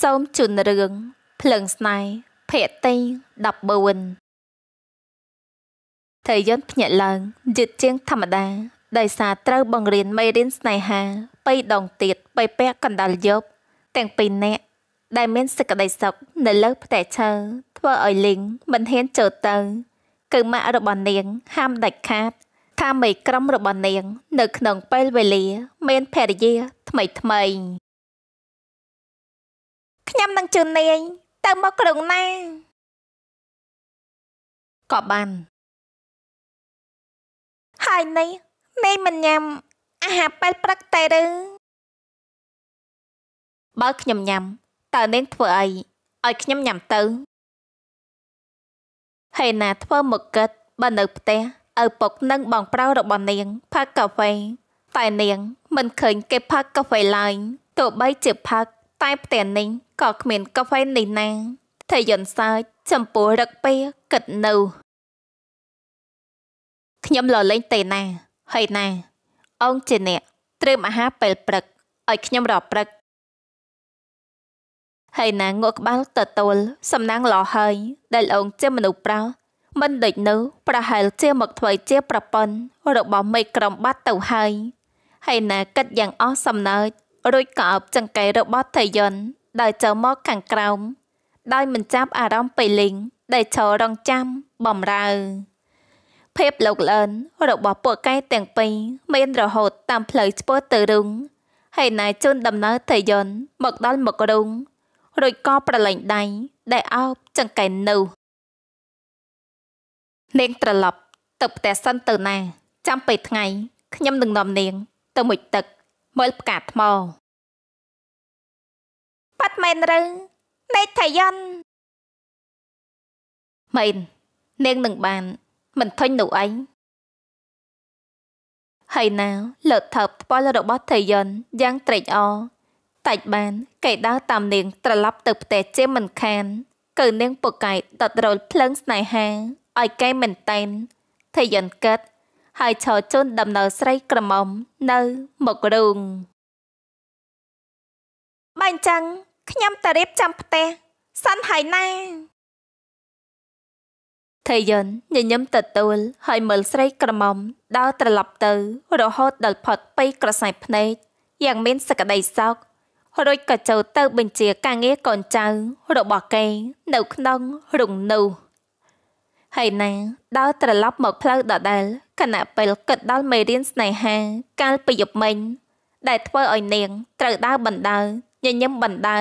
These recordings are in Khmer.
សូមជូនរឿងភ្លើងស្នេហ៍ភាគទី14ថៃយន្តភ្ញាក់ឡើងយឺតជាងធម្មតាដោយសារត្រូវបង្រៀនមេរៀនស្នេហាបីដងទៀតបីពាក់កណ្ដាលយប់ទាំងពីរនាក់ដែលមានសេចក្តីសុខនៅលើ ផ្ទៃឈើធ្វើឲ្យលីងមិនហ៊ានចូលទៅគឺម៉ាក់របស់នាង ហាមដាច់ខាតថាមេក្រុមរបស់នាង នៅក្នុងពេលវេលា មានភរិយា ថ្មីថ្មីខ្ញុំនឹងជូននាយទៅមកក្រុងណាក៏បានហើយនេះនាយមិនញ៉ាំអាហារពេលព្រឹកតែឬបើខ្ញុំញ៉ាំតើនាងធ្វើអីឲ្យខ្ញុំញ៉ាំទៅហេណាធ្វើមកកិតបើនៅផ្ទះឪពុកនិងបងប្រុសរបស់នាងផឹកកាហ្វេតែនាង មិនឃើញគេផឹកកាហ្វេឡើយទោះបីជាផឹកតែផ្ទះនេះក៏គ្មានកាហ្វេនេះណាថយន្តសើចចំពោះរឹកពេគិតនៅ ខ្ញុំលលេងទេណាហើយណាអងជាអ្នកត្រើមអាហារពេលព្រឹកឲ្យ ខ្ញុំរកព្រឹកហើយណាងក់ក្បាលទទួលសំណាងល្អហើយដែលអងជាមនុស្សប្រោមិនដូចនៅប្រហែលជាមកធ្វើជាប្រពន្ធរបស់មេក្រុមបាត់ទៅហើយហើយណាគិតយ៉ាងអស់សំណើចរួចក៏អើបចង្កេះរបស់ថយិនដើរចូលមក ខាងក្រោមដោយមិនចាប់អារម្មណ៍ពេលីងដែលឈររងចាំបំរើភាពលោកលឿនរបស់ពួកកែទាំងពីរមានរហូតតាមផ្លូវឆ្ពោះទៅរុងហើយណៃជូនដំណើរថយិនមកដល់មុខរុងរួចក៏ប្រឡែងដៃដែលអោបចង្កេះនោះនាងត្រឡប់ទៅផ្ទះសិនទៅណាចាំពេលថ្ងៃខ្ញុំនឹងនាំនាងទៅមួយទឹកមើលផ្កាថ្មប៉ាត់មែនឬនេថាយ័នមែននាងនឹងបាន មិនធុញនោះឯងហើយណាលើថើបថ្ពាល់របស់ថយ័នយ៉ាងត្រេកអរតែចបានគេដើរតាមនាង ត្រឡប់ទៅផ្ទះជាមិនខានគឺនាងពូកែដុតរោលភ្លើងស្នេហាឲ្យគេមែនតែនថយ័នកើតហើយឈរជូនដំណើរស្រីក្រមុំនៅមុខរូងបើអញ្ចឹងខ្ញុំទៅរៀបចំផ្ទះសិនហើយណាថេយុនញញឹមទទួលហើយមើលស្រីក្រមុំដើរត្រឡប់ទៅ រហូតដល់ផុតពីក្រសែភ្នែកយ៉ាងមានសក្តីសោករួចក៏ចូលទៅបញ្ជាការងារកូនចៅរបស់គេនៅក្នុងរុងនោះហើយណាដើរត្រឡប់មកផ្លូវដដែលខណៈពេលគិតដល់មេរៀនស្នេហាកាលពីយប់មិញដែលធ្វើឲ្យនាងត្រូវដើរបណ្ដើញញឹមបណ្ដើ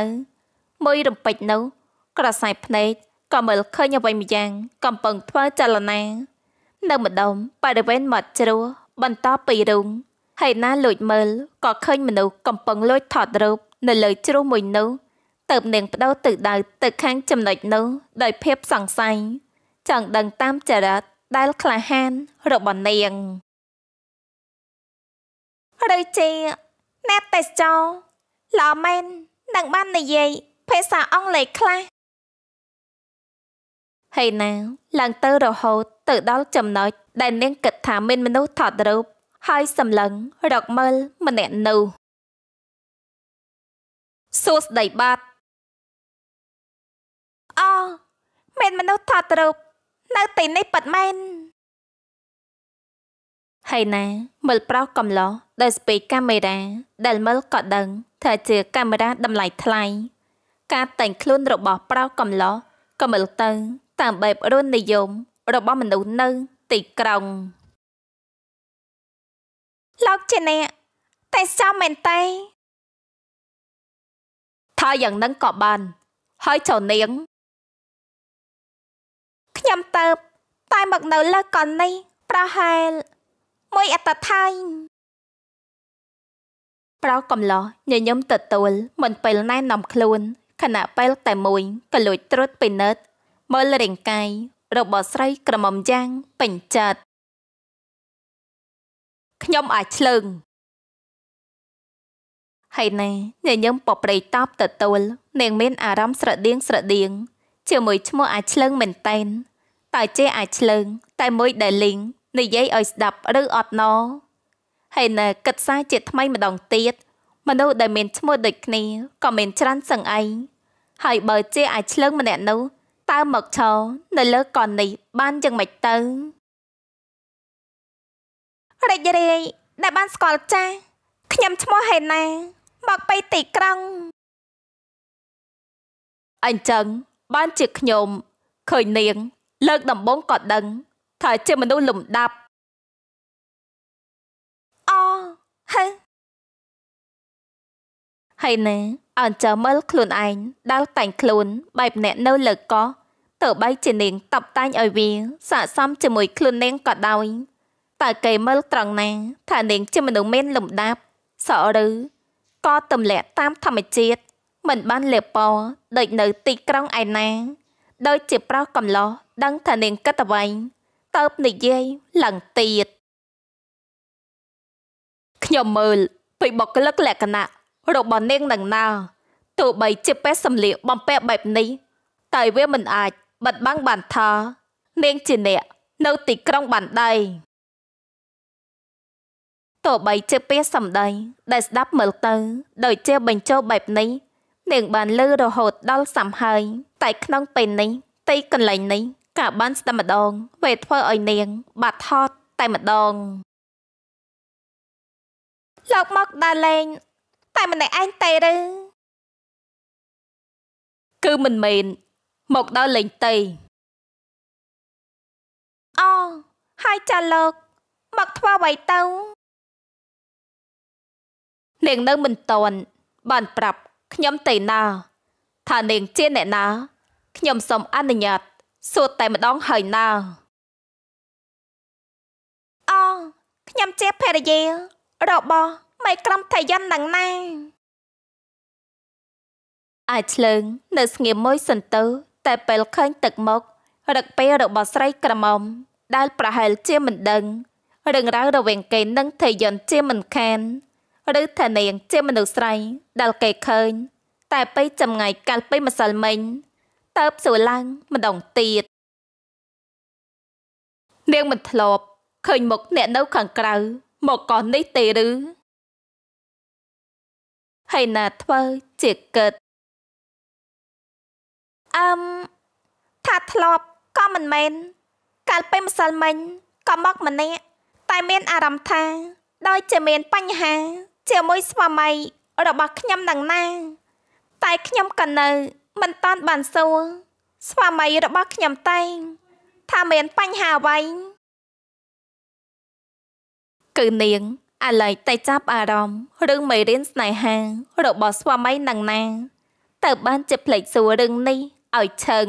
មួយរំពេចនោះក្រសែភ្នែកក៏មើលឃើញអ្វីម្យ៉ាង កំពុងធ្វើចលនានៅម្ដុំបរិវេណមាត់ជ្រោះបន្តពីរូងហើយណាលួចមើលក៏ឃើញមនុស្សកំពុងលួចថតរូបនៅលើជ្រោះមួយនោះ ទៅនាងបដូរទឹកដៅទៅខាងចំណុចនោះដោយភាពសង្ស័យចង់ដឹងតាមចរិតដែលក្លាហាន របស់នាងឬជាអ្នកទេសចរឡាមែននឹងបាននិយាយភាសាអង់គ្លេសខ្លះហើយណាឡើងទៅរហូតទៅដល់ចំណុចដែល នាងគិតថាមានមនុស្សថតរូបហើយសម្លឹងរកមើលម្នាក់នោះសួស្ដីបាទអូមានមនុស្សថតរូបនៅទីនេះពិតមែនហើយណាមើលប្រុសកំឡោះដោយស្ពេកកាមេរ៉ាដែលមើលក៏ដឹងថាជាកាមេរ៉ាតម្លៃថ្លៃការតែងខ្លួនរបស់ប្រុសកំឡោះក៏មើលទៅតាមបែបរននិយម របស់មនុស្សនៅទីក្រុង លោកជាអ្នក តែសមមែនទេថាយ៉ាងនឹងក៏បាន ហើយចៅនាងខ្ញុំទៅតែមកនៅលើកននេះប្រហែលមួយអត្តថៃប្រោកំឡោះញញឹមទទួលមិនពេលណែនាំខ្លួនខណៈពេលតែមួយក៏លួចត្រុតពីនិតមើលរាងកាយរបស់ស្រីក្រមុំយ៉ាងពេញចិត្តខ្ញុំអាចឆ្លើងហើយណែញញឹមប៉ប្រេតបទទួលនាងមានអារម្មណ៍ស្រដៀងស្រដៀងជាមួយឈ្មោះអាចឆ្លើងមែនតែនតើជេអាចឆ្លើងតែមួយដែលលីងនិយាយឲ្យស្ដាប់ ឬអត់ណហើយនៅ កិត្តសាជាថ្មីម្ដងទៀតមនុស្សដែលមានឈ្មោះដូចគ្នាក៏មាន ច្រើនសឹងឯងហើយបើជាអាចឆ្លឹងម្នាក់នោះតើមកឈរនៅលើកននេះបានយ៉ាងម៉េចទៅរិចរាយដែលបានស្គាល់ចាស់ខ្ញុំឈ្មោះហេណាមកពីទីក្រុងអញ្ចឹងបានជាខ្ញុំឃើញនាងលើកដំបងក៏ដឹងថាជាមនុស្សលំដាប់អូហេហើយណែអើចាំមើលខ្លួនឯងដែលតែងខ្លួនបែបអ្នកនៅលើកោះទៅបីជានាងតបតែងឲ្យវាស័កសមជាមួយខ្លួននាងក៏ដោយតើគេមើលត្រង់ណាថានាងជាមនុស្សមានលំដាប់សក់ឬក៏ទម្លាក់តាមធម្មជាតិមិនបានលេបពណ៌ដូចនៅទីក្រុងឯណាដោយជាប្រុសកំឡោះដឹងថានាងកតវ៉ៃតើបនិយាយឡើងទៀតខ្ញុំមើលពីបុគ្គលិកលក្ខណៈរបស់នាងនឹងណាទោះបីជាពេសម្លៀកបំពាក់បែបនេះ តែវាមិនអាចបិទបាំងបានថានាងជាអ្នកនៅទីក្រុងបានដែរទោះបីជាពាក្យសម្ដី ដែលស្ដាប់មើលទៅដូចជាបញ្ចោបែបនេះនាងបានលឺរហូត ដល់សំហើយ តែក្នុងពេលនេះ ទីកន្លែងនេះកាបានស្ដាប់ម្ដងវេធ្វើឲ្យនាង បាត់ថតតែម្ដងលោកមកដល់លេង តែម្នាក់ឯងទេឬគឺមិនមែនមកដល់លេងទេអូហើយចាលោកមកធ្វើអ្វីទៅនាងនៅមិនតន់បានប្រាប់ខ្ញុំទៅណា ថានាង ជាអ្នកណាខ្ញុំសូមអនុញ្ញាតសួរតែម្ដងហើយណើអងខ្ញុំជាភរិយារបស់មេក្រុមថយិននឹងណាអាយឆ្លើងនៅស្ងៀមមួយសន្ទើតែពេលឃើញទឹកមករឹកពេលរបស់ស្រីក្រមុំដែលប្រហែលជាមិនដឹងរឿងរ៉ាវរវាងគេនិងថយិនជាមិនខាន ឬថានាងជាមនុស្សស្រីដែលគេឃើញតែពេលចម្ងាយកាលពីម្សិលមិញទៅបសួរឡើងម្ដងទៀតនាងមិនធ្លាប់ឃើញមុខអ្នកនៅខាងក្រៅមកកោះនេះទេឬហើយណាធ្វើជាកឹតអឹមថាធ្លាប់ក៏មិនមែនកាលពេលម្សិលមិញក៏មកម្នាក់តែមានអារម្មណ៍ថា ដោយជាមានបញ្ហា ជាមួយស្វាមីរបស់ខ្ញុំនឹងណាតែខ្ញុំក៏នៅមិនតាន់បានសួរស្វាមីរបស់ខ្ញុំតែងថាមានបញ្ហាអ្វី គឺនាងអាឡៃតែចាប់អារម្មណ៍រឿងមេរៀនស្នេហារបស់ស្វាមីនឹងណាទៅបានជាផ្លេចសួររឿងនេះឲ្យឆឹង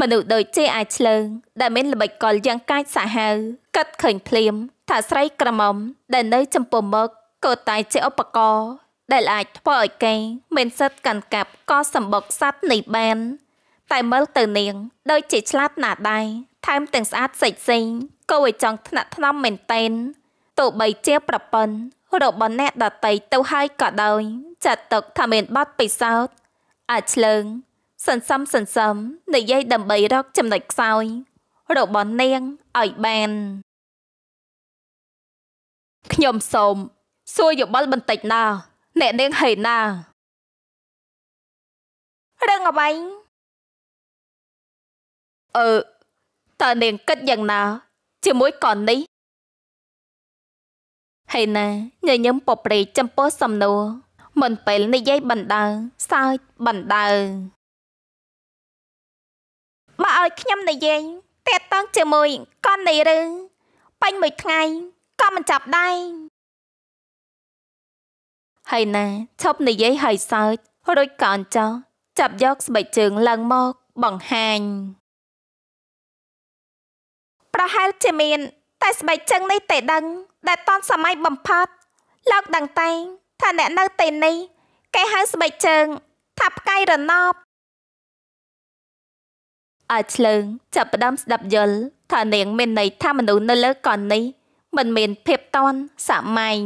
មនុស្សដូចជាអាចឆ្លើង ដែលមានល្បិចកលយ៉ាងកាចសាហាវកាត់ឃើញភ្លាម ថាស្រីក្រមុំដែលនៅ ចំពោះមុខក៏តែជាឧបករណ៍ដែលអាចធ្វើឲ្យគេមានសិទ្ធិកាន់កាប់កសម្បុកសัตว์នេះបានតែមើលទៅ នាងដូចជាឆ្លាតណាស់ដែរថែមទាំងស្អាតសេចសេងគួរឲ្យចង់ថ្នាក់ថ្នមមែនតែនទោះបីជា ប្រពន្ធរបស់អ្នកដតី ទៅហើយក៏ដោយចាត់ទុកថាមានបទពិសោធន៍អាចឆ្លើងសន្សំសន្សំនិយាយដើម្បីរកចំណុចខ្សោយរបស់នាងឲ្យបានខ្ញុំសូមសួរយោបល់បន្តិចណាអ្នកនាងហេណារឹងអបាញ់អឺតើនាងគិតយ៉ាងណាជាមួយកននេះហេណាញញឹមពប្រេកចំពោះសំណួរមិនពេលនិយាយបណ្ដើសើចបណ្ដើបើឲ្យខ្ញុំនិយាយតេតតងជាមួយកននេះឬបាញ់មួយថ្ងៃក៏មិនចាប់ដែរហើយណាឈប់និយាយហើយសើចរួចក៏អញ្ចោចាប់យក ស្បែកជើងឡើងមកបង្ហាញប្រហែលជាមាន តែស្បែកជើងនេះតែដឹង ដែលតនសម័យបំផុតលោកដឹងតែងថាអ្នកនៅទីនេះគេហៅស្បែកជើង ថាផ្កាយរណបអាឆ្លើងចាប់ផ្ដើមស្ដាប់យល់ថានាងមានន័យថាមនុស្សនៅលើកននេះមិនមានភាពតនសម័យ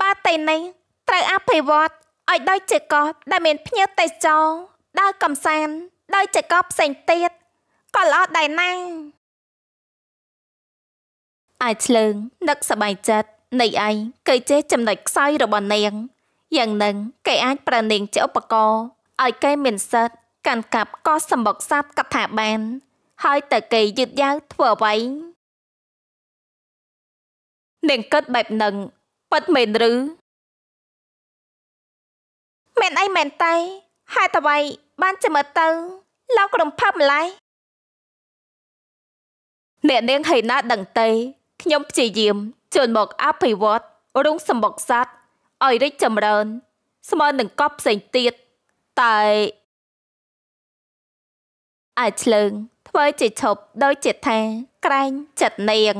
បារតែនេះត្រូវអភិវឌ្ឍឲ្យដោយចកោដែលមាន ភ្ញៀវទេសចរដើរកំសាន្តដោយចកោផ្សេងទៀតក៏ល្អដែរណាអាយឆ្លើងនឹកសបាយចិត្តនៃឯងគេចេះចំណុចខ្សោយរបស់នាងយ៉ាងនឹងគេអាចប្រនាង ជាឧបករណ៍ឲ្យគេមានសិទ្ធកាន់កាប់កោះសម្បុកសัตว์កថាបាន ហើយតើគេយឺតយ៉ាវធ្វើអ្វីនាងគិតបែបនឹងពិតមែនឬមែនអីមែនតៃហេតុអ្វីបានជាមើលទៅ លោករំភើបម្ល៉េះអ្នកនាងហេណាដឹងទេខ្ញុំព្យាយាមជូនមកអភិវឌ្ឍរុងសម្បុកសัตว์ឲ្យរីកចម្រើន ស្មើនឹងកប់ផ្សេងទៀតតែអាចឆ្លើងធ្វើជាឈប់ដោយចិត្តថាក្រែងចិត្តនាង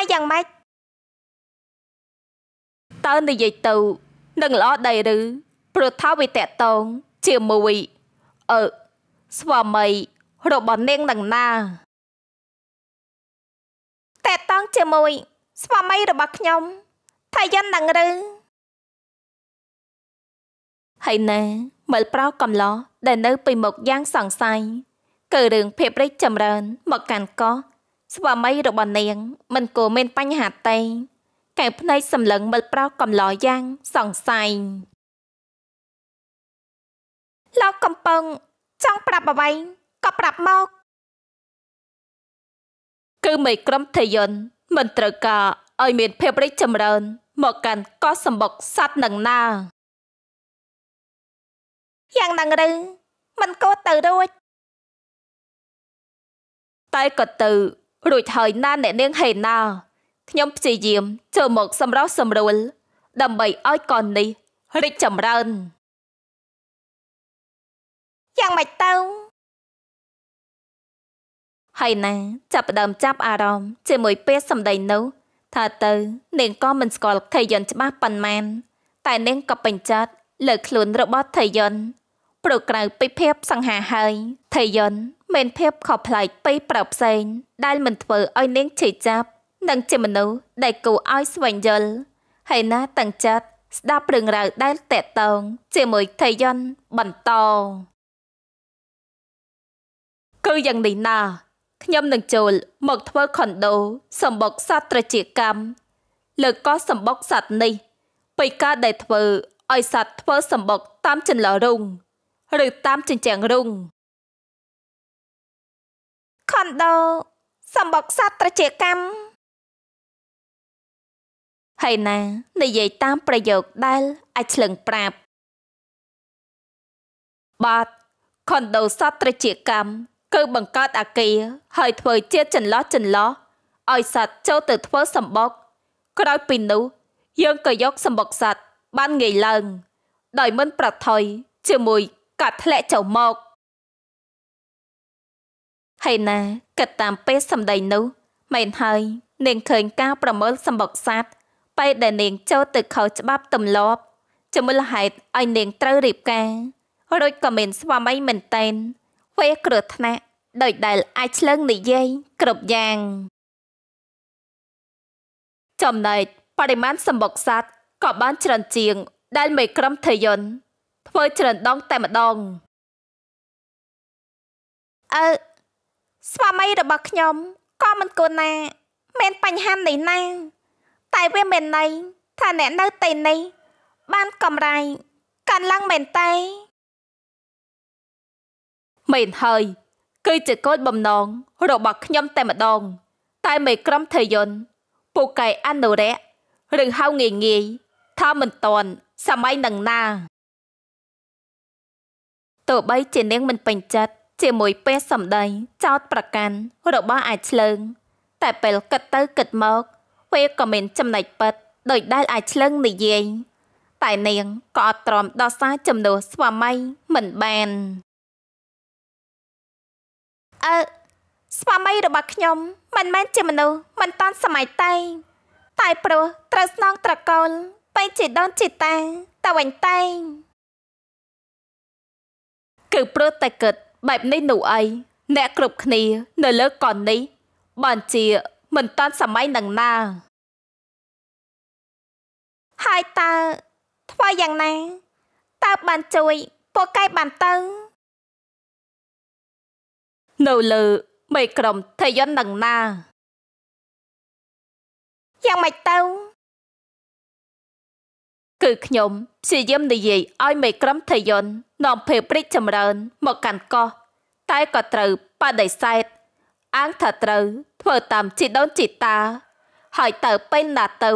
យយ៉ាងម៉េចតើនិយាយទៅនឹងល្អដែរឬព្រោះថាវាតកតងជាមួយអឺស្វាមីរបស់នាងនឹងណាតកតងជាមួយ ស្វាមីរបស់ខ្ញុំថាយ៉ាងនឹងឬហើយណែមើលប្រោកំឡោដែលនៅ ពីមុខយ៉ាងសង្ស័យគឺរឿងភាពរីកចម្រើនមកកាន់កោះស្វាមីរបស់នាងមិនគួរមានបញ្ហាទេ កែភ្នែកសម្លឹងមើលប្រុសកំឡោយ៉ាងសង្ស័យលោកកំពឹងចង់ប្រាប់អ្វីក៏ប្រាប់មកគឺមេក្រុមថយន្តមិនត្រូវការឲ្យមានភាពរីកចម្រើន មកកាន់កោះសម្បុកសត្វនឹងណាយ៉ាងណាឬមិនគួរទៅរួចតែក៏ទៅរួចហើយណាអ្នកនាងហេណាខ្ញុំព្យាយាមធ្វើមកសម្រោះសម្រួល ដើម្បីឲ្យកូននេះរីកចម្រើនយ៉ាងម៉េចទៅហើយណា ចាប់ផ្ដើមចាប់អារម្មណ៍ជាមួយពាក្យសម្ដីនោះថាទៅនាងក៏មិនស្គាល់ថៃយិនច្បាស់ប៉ុន្មាន តែនាងក៏ពេញចិត្តលើខ្លួនរបស់ថៃយិនព្រោះក្រៅពីភាពសង្ហាហើយថៃយិនមានភាពខុសប្លែកពីប្រុសផ្សេងដែលមិនធ្វើឲ្យនាងឈឺចាប់និងជាមនុស្សដែលគួរឲ្យស្វែងយល់ហើយណាទាំងចិត្តស្ដាប់រឿងរ៉ាវដែលតេតងជាមួយថៃយន់បន្តគឺយ៉ាងនេះណាខ្ញុំនឹងចូលមកធ្វើខុនដូសម្បុកសត្វត្រជាកម្មលើក៏សម្បុកសត្វនេះពីការដែលធ្វើឲ្យសត្វធ្វើសម្បុកតាម ចន្លោះរុងឬតាមចិញ្ចាំងរុងខុនដូសម្បុកសត្វត្រជាកម្មហើយណានិយាយតាមប្រយោគដែល អាចឆ្លឹងប្រាប់បាទខុនដូសត្វត្រជាកម្មគឺបង្កើតអាគារហើយធ្វើជាចន្លោះចន្លោះឲ្យសត្វចូលទៅធ្វើសម្បុក ក្រោយពីនោះយើងក៏យកសម្បុកសត្វបានងាយឡើង ដោយមិន ប្រថុយជាមួយ កាត់ធ្លាក់ចូលមកហេណាគិតតាម ពេលសម្ដីនោះ មែនហើយ នាងឃើញការប្រមើលសម្បុកសัตว์ពេលដែលនាងចូលទៅខុសច្បាប់ទម្លាប់ជាមូលហេតុឲ្យនាងត្រូវរៀបការរួចក៏មានស្វាមីមែនតែនវេគ្រោះថ្នាក់ដោយដែលអាចឆ្លឹងនិយាយគ្រប់យ៉ាង ចំណែកបរិមាណសម្បុកសัตว์ក៏បានច្រើនជាង ដែលមេក្រុមថយន្តធ្វើច្រើនដងតែម្ដងអឺស្វាមីរបស់ខ្ញុំក៏មិនគួរណាមានបញ្ហានេះណាតែវាមានន័យថាអ្នកនៅទីនេះបានកំរៃកាន់ឡើងមែនទេមែនហើយគឺជាកូនបំណងរបស់ខ្ញុំតែម្ដង តែមេក្រុមថយន្តពូកែអនុរៈរឹងហៅងាយងាយថាមិនតន់សម័យនឹងណាទោះបីជានាងមិនពេញចិត្តជាមួយពេះសម្ដី ចោតប្រកាន់ របស់អាចឆ្លើង តែ ពេលគិតទៅគិតមកវាក៏មានចំណុចពិតដោយ ដែល អាចឆ្លើងនិយាយតែនាងក៏អត់ទ្រាំដោះសារចំនួនស្វាមីមិនបានអឺស្វាមីរបស់ខ្ញុំមិនមែន ជាមនុស្សមិនតាន់សម័យតែតែព្រោះត្រូវស្នងត្រកូលបែជាដូនជាតាតវិញតែងគឺព្រោះតែគិតបែបនេះនោះអីអ្នកគ្រប់គ្នា នៅលើកននេះ បានជាមិនតាន់សម័យនឹងណា ហើយតើធ្វើយ៉ាងណាតើបានជួយពួកគេបានទៅនៅលើមេក្រុមថយន្តនឹងណាយ៉ាងម៉េចទៅគឺខ្ញុំព្យាយាមនិយាយឲ្យមេក្រុមថយន្តនាំភេព្រិចចម្រើន មកកាន់កោះតែក៏ត្រូវបដិសេធអាងថាត្រូវធ្វើតាមជីដូនជីតា ហើយតើពេលណាទៅ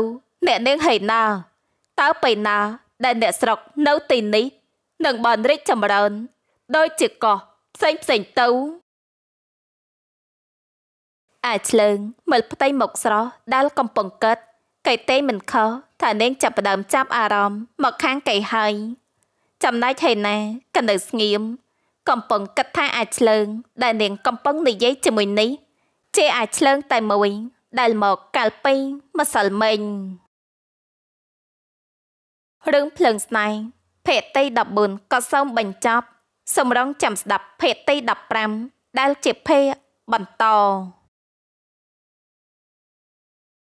អ្នកនាងហេណា តើពេលណា ដែលអ្នកស្រុកនៅទីនេះនឹងបានរីកចម្រើន ដោយជាកោះផ្សេងផ្សេងទៅអាចឆ្លើង មើល ផ្ទៃមុខស្រស់ដែល កំពុងកើតកៃទេមិនខុសថានាងចាប់ផ្ដើមចាប់អារម្មណ៍មកខាងកៃហើយ ចំណែកហេណាក៏នៅស្ងៀមកំពុងគិតថា អាឆ្លើងដែលនាងកំពុងនិយាយជាមួយនេះជាអាឆ្លើង តែមួយដែលមកកាលពីម្សិលមិញរឿងភ្លើងស្នេហ៍ភេទទី14ក៏សូមបញ្ចប់សម្រងចាំស្ដាប់ ភេទទី15ដែលជាភេទបន្ត